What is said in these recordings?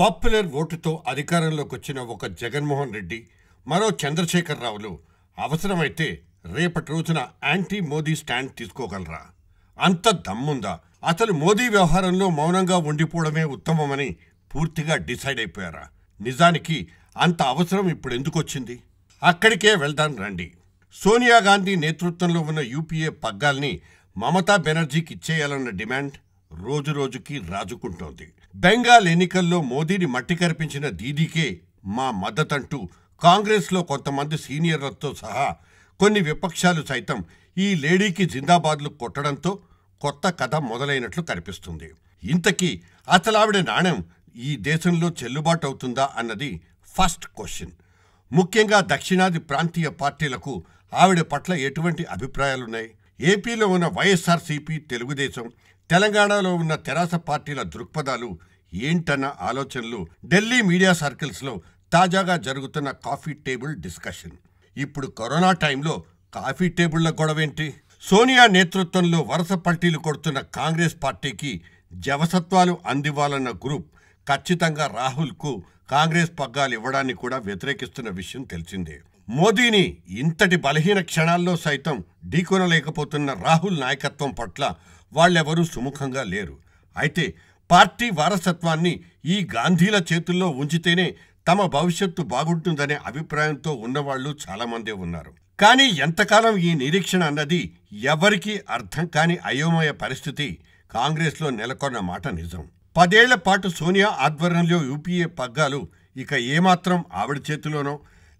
popular ఓటుతో అధికారంలోకి వచ్చిన ఒక జగన్మోహన్ రెడ్డి మరో చంద్రశేఖర్ రావులు అవసరమైతే రేపటి రోజున యాంటీ మోదీ స్టాండ్ తీసుకోగలరా అంత దమ్ముందా అసలు మోదీ వ్యవహారంలో మౌనంగా ఉండిపోవడమే ఉత్తమమని పూర్తిగా డిసైడ్ అయిపోయారా నిజానికి అంత అవసరం ఇప్పుడు ఎందుకు వచ్చింది అక్కడికే వెళ్దాం రండి సోనియా గాంధీ నేతృత్వంలో ఉన్న యూపీఏ పగ్గాల్ని మమతా బెనర్జీకి ఇచ్చేయాలన్న డిమాండ్ రోజురోజుకి రాజుకుంటోంది బెంగాల్ ఎన్నికల్లో మోదీని మట్టి కరిపించిన దీదీకే మా మద్దతంటూ కాంగ్రెస్లో కొంతమంది సీనియర్లతో సహా కొన్ని విపక్షాలు సైతం ఈ లేడీకి జిందాబాద్లు కొట్టడంతో కొత్త కథ మొదలైనట్లు కనిపిస్తుంది ఇంతకీ అతలావిడ నాణ్యం ఈ దేశంలో చెల్లుబాటు అవుతుందా అన్నది ఫస్ట్ క్వశ్చన్ ముఖ్యంగా దక్షిణాది ప్రాంతీయ పార్టీలకు ఆవిడ పట్ల ఎటువంటి అభిప్రాయాలున్నాయి ఏపీలో ఉన్న వైఎస్ఆర్సీపీ తెలుగుదేశం తెలంగాణలో ఉన్న తెరాస పార్టీల దృక్పథాలు ఏంటన్న ఆలోచనలు ఢిల్లీ మీడియా సర్కిల్స్లో తాజాగా జరుగుతున్న కాఫీ టేబుల్ డిస్కషన్ ఇప్పుడు కరోనా టైంలో కాఫీ టేబుళ్ల గొడవేంటి సోనియా నేతృత్వంలో వరుస పల్టీలు కొడుతున్న కాంగ్రెస్ పార్టీకి జవసత్వాలు అందివ్వాలన్న గ్రూప్ ఖచ్చితంగా రాహుల్కు కాంగ్రెస్ పగ్గాలు ఇవ్వడాన్ని కూడా వ్యతిరేకిస్తున్న విషయం తెలిసిందే మోదీని ఇంతటి బలహీన క్షణాల్లో సైతం ఢీకొనలేకపోతున్న రాహుల్ నాయకత్వం పట్ల వాళ్ళెవరూ సుముఖంగా లేరు అయితే పార్టీ వారసత్వాన్ని ఈ గాంధీల చేతుల్లో ఉంచితేనే తమ భవిష్యత్తు బాగుంటుందనే అభిప్రాయంతో ఉన్నవాళ్లు చాలామందే ఉన్నారు కానీ ఎంతకాలం ఈ నిరీక్షణ అన్నది ఎవరికీ అర్థం కాని అయోమయ పరిస్థితి కాంగ్రెస్లో నెలకొన్న మాట నిజం పదేళ్ల పాటు సోనియా ఆధ్వర్యంలో యూపీఏ పగ్గాలు ఇక ఏమాత్రం ఆవిడ చేతిలోనో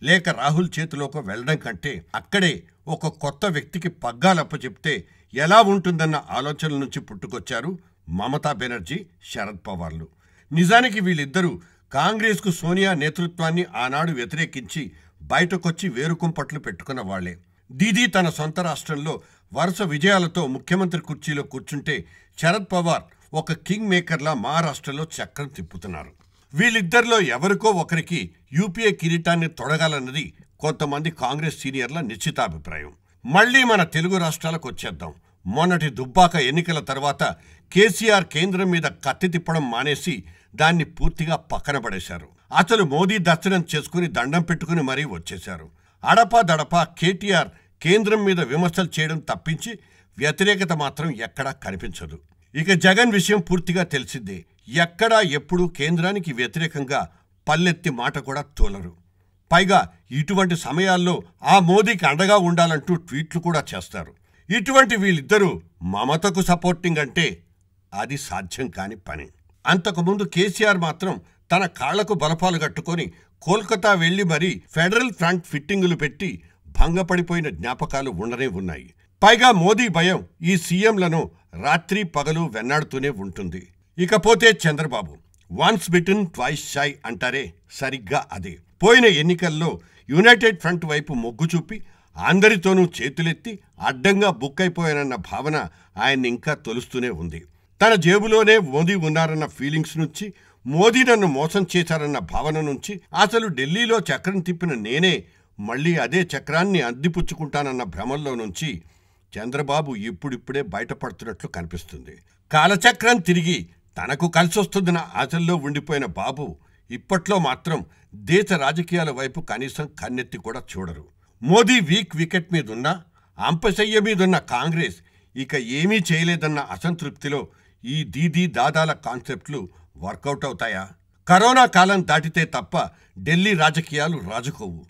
లేక రాహుల్ చేతిలోకో వెళ్లడం కంటే అక్కడే ఒక కొత్త వ్యక్తికి చెప్తే ఎలా ఉంటుందన్న ఆలోచనల నుంచి పుట్టుకొచ్చారు మమతా బెనర్జీ శరద్ పవార్లు నిజానికి వీళ్ళిద్దరూ కాంగ్రెస్కు సోనియా నేతృత్వాన్ని ఆనాడు వ్యతిరేకించి బయటకొచ్చి వేరుకుంపట్లు పెట్టుకున్న వాళ్లే దీదీ తన సొంత రాష్ట్రంలో వరుస విజయాలతో ముఖ్యమంత్రి కుర్చీలో కూర్చుంటే శరద్ పవార్ ఒక కింగ్ మేకర్లా మహారాష్ట్రలో చక్రం తిప్పుతున్నారు వీళ్ళిద్దరిలో ఎవరికో ఒకరికి యూపీఏ కిరీటాన్ని తొడగాలన్నది కొంతమంది కాంగ్రెస్ సీనియర్ల నిశ్చితాభిప్రాయం మళ్లీ మన తెలుగు రాష్ట్రాలకు వచ్చేద్దాం మొన్నటి దుబ్బాక ఎన్నికల తర్వాత కేసీఆర్ కేంద్రం మీద కత్తి తిప్పడం మానేసి దాన్ని పూర్తిగా పక్కన పడేశారు అసలు మోదీ దర్శనం చేసుకుని దండం పెట్టుకుని మరీ వచ్చేశారు అడపా దడపా కేటీఆర్ కేంద్రం మీద విమర్శలు చేయడం తప్పించి వ్యతిరేకత మాత్రం ఎక్కడా కనిపించదు ఇక జగన్ విషయం పూర్తిగా తెలిసిందే ఎక్కడా ఎప్పుడూ కేంద్రానికి వ్యతిరేకంగా పల్లెత్తి మాట కూడా తోలరు పైగా ఇటువంటి సమయాల్లో ఆ మోదీకి అండగా ఉండాలంటూ ట్వీట్లు కూడా చేస్తారు ఇటువంటి వీళ్ళిద్దరూ మమతకు సపోర్టింగ్ అంటే అది సాధ్యం కాని పని అంతకుముందు కేసీఆర్ మాత్రం తన కాళ్లకు బలపాలు కట్టుకొని కోల్కతా వెళ్లి మరీ ఫెడరల్ ఫ్రంట్ ఫిట్టింగులు పెట్టి భంగపడిపోయిన జ్ఞాపకాలు ఉండనే ఉన్నాయి పైగా మోదీ భయం ఈ సీఎంలను రాత్రి పగలు వెన్నాడుతూనే ఉంటుంది ఇకపోతే Chandrababu once bitten twice shy అంటారే సరిగ్గా అదే పోయిన ఎన్నికల్లో యునైటెడ్ ఫ్రంట్ వైపు మొగ్గు చూపి అందరితోనూ చేతులెత్తి అడ్డంగా బుక్ అయిపోయానన్న భావన ఆయన్ని ఇంకా తొలుస్తూనే ఉంది తన జేబులోనే మోదీ ఉన్నారన్న ఫీలింగ్స్ నుంచి మోదీ నన్ను మోసం చేశారన్న భావన నుంచి అసలు ఢిల్లీలో చక్రం తిప్పిన నేనే మళ్ళీ అదే చక్రాన్ని అద్దిపుచ్చుకుంటానన్న భ్రమంలో నుంచి చంద్రబాబు ఇప్పుడిప్పుడే బయటపడుతున్నట్లు కనిపిస్తుంది కాలచక్రం తిరిగి తనకు కలిసొస్తుందన్న ఆశల్లో ఉండిపోయిన బాబు ఇప్పట్లో మాత్రం దేశ రాజకీయాల వైపు కనీసం కన్నెత్తి కూడా చూడరు మోదీ వీక్ వికెట్ మీదున్న అంపశయ్య మీదున్న కాంగ్రెస్ ఇక ఏమీ చేయలేదన్న అసంతృప్తిలో ఈ దీదీ దాదాల కాన్సెప్ట్లు వర్కౌట్ అవుతాయా కరోనా కాలం దాటితే తప్ప ఢిల్లీ రాజకీయాలు రాజుకోవు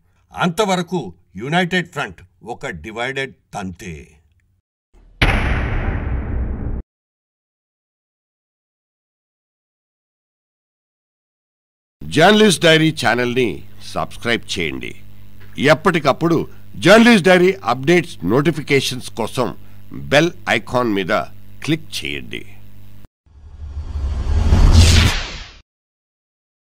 అంతవరకు యునైటెడ్ ఫ్రంట్ ఒక డివైడెడ్ తంతే జర్నలిస్ట్ డైరీ ఛానల్ని సబ్స్క్రైబ్ చేయండి ఎప్పటికప్పుడు జర్నలిస్ట్ డైరీ అప్డేట్స్ నోటిఫికేషన్స్ కోసం బెల్ ఐకాన్ మీద క్లిక్ చేయండి